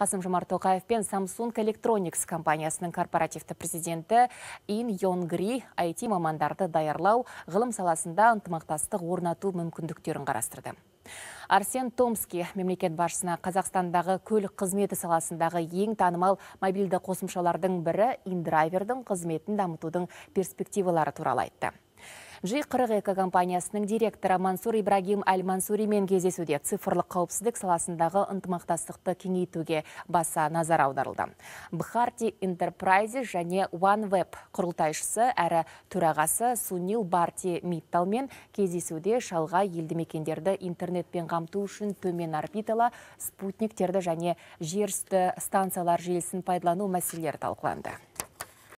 қасым жомарт тоқаев пен Samsung электроникс компаниясының корпоративті президенті ин Гри айти мамандарды даярлау ғылым саласында ынтымақтастық орнату мүмкіндіктерін қарастырды арсен томский мемлекет басшысына қазақстандағы көлік қызметі саласындағы ең танымал мобильді қосымшалардың бірі индрайвердің қызметін дамытудың перспективалары туралы айтты G42 компаниясының директоры Мансур Ибрагим Аль Мансуримен кездесуде цифрлық қауіпсіздік саласындағы ынтымақтастықты кеңейтуге баса назар аударылды. Бхарти Enterprise және OneWeb құрылтайшысы әрі төрағасы Сунил Барти Митталмен кездесуде шалға елді мекендерді интернетпен қамту үшін төмен орбитала спутниктерді және жерсті станциялар желісін пайдалану мәселелері талқыланды